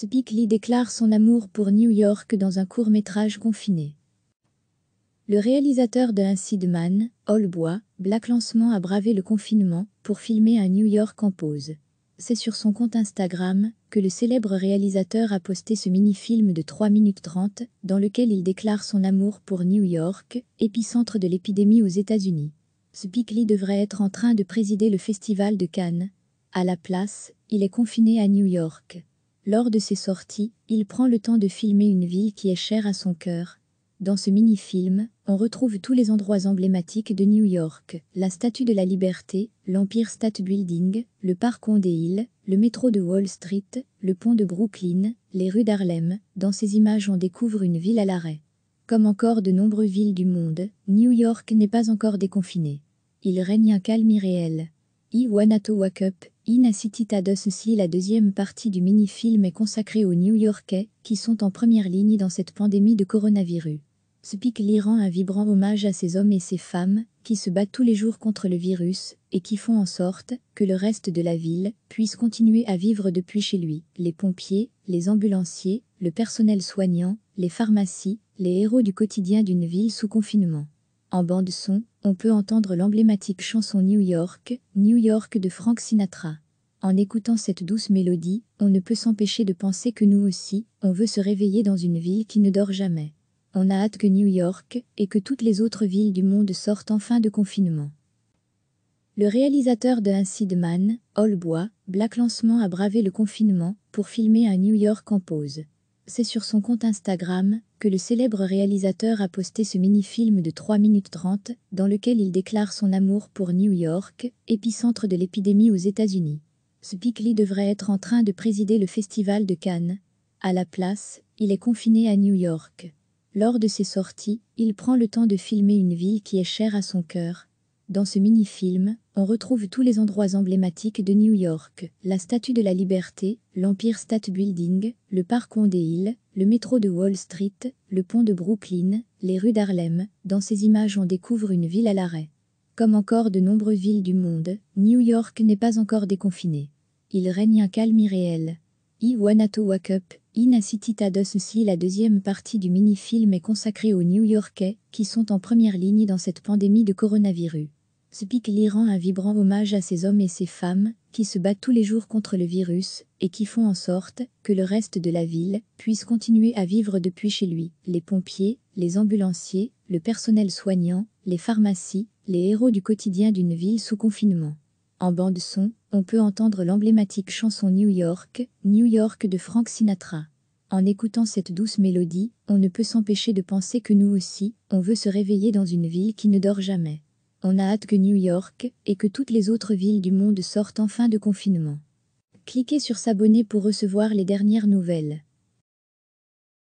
Spike déclare son amour pour New York dans un court-métrage confiné. Le réalisateur de Un Seed Man, Holbois, Black Lancement a bravé le confinement pour filmer un New York en pause. C'est sur son compte Instagram que le célèbre réalisateur a posté ce mini-film de 3 minutes 30 dans lequel il déclare son amour pour New York, épicentre de l'épidémie aux États-Unis. Spike Lee devrait être en train de présider le festival de Cannes. À la place, il est confiné à New York. Lors de ses sorties, il prend le temps de filmer une ville qui est chère à son cœur. Dans ce mini-film, on retrouve tous les endroits emblématiques de New York, la Statue de la Liberté, l'Empire State Building, le Parc des Hill, le métro de Wall Street, le pont de Brooklyn, les rues d'Harlem. Dans ces images, on découvre une ville à l'arrêt. Comme encore de nombreuses villes du monde, New York n'est pas encore déconfinée. Il règne un calme irréel. Iwanato Up In a la deuxième partie du mini-film est consacrée aux New-Yorkais, qui sont en première ligne dans cette pandémie de coronavirus. Ce Lee rend un vibrant hommage à ces hommes et ces femmes, qui se battent tous les jours contre le virus, et qui font en sorte que le reste de la ville puisse continuer à vivre depuis chez lui. Les pompiers, les ambulanciers, le personnel soignant, les pharmacies, les héros du quotidien d'une ville sous confinement. En bande son, on peut entendre l'emblématique chanson New York, New York de Frank Sinatra. En écoutant cette douce mélodie, on ne peut s'empêcher de penser que nous aussi, on veut se réveiller dans une ville qui ne dort jamais. On a hâte que New York et que toutes les autres villes du monde sortent enfin de confinement. Le réalisateur de Seed Man, Holbois, Black Lancement a bravé le confinement pour filmer un New York en pause c'est sur son compte Instagram que le célèbre réalisateur a posté ce mini-film de 3 minutes 30 dans lequel il déclare son amour pour New York, épicentre de l'épidémie aux États-Unis. Ce devrait être en train de présider le festival de Cannes. À la place, il est confiné à New York. Lors de ses sorties, il prend le temps de filmer une ville qui est chère à son cœur, dans ce mini-film, on retrouve tous les endroits emblématiques de New York, la Statue de la Liberté, l'Empire State Building, le Parc Hill, le métro de Wall Street, le pont de Brooklyn, les rues d'Harlem. Dans ces images, on découvre une ville à l'arrêt. Comme encore de nombreuses villes du monde, New York n'est pas encore déconfinée. Il règne un calme irréel. I Wanato Wake Up, a City aussi la deuxième partie du mini-film est consacrée aux New-Yorkais qui sont en première ligne dans cette pandémie de coronavirus pique rend un vibrant hommage à ces hommes et ces femmes qui se battent tous les jours contre le virus et qui font en sorte que le reste de la ville puisse continuer à vivre depuis chez lui. Les pompiers, les ambulanciers, le personnel soignant, les pharmacies, les héros du quotidien d'une ville sous confinement. En bande-son, on peut entendre l'emblématique chanson New York, New York de Frank Sinatra. En écoutant cette douce mélodie, on ne peut s'empêcher de penser que nous aussi, on veut se réveiller dans une ville qui ne dort jamais. On a hâte que New York et que toutes les autres villes du monde sortent enfin de confinement. Cliquez sur s'abonner pour recevoir les dernières nouvelles.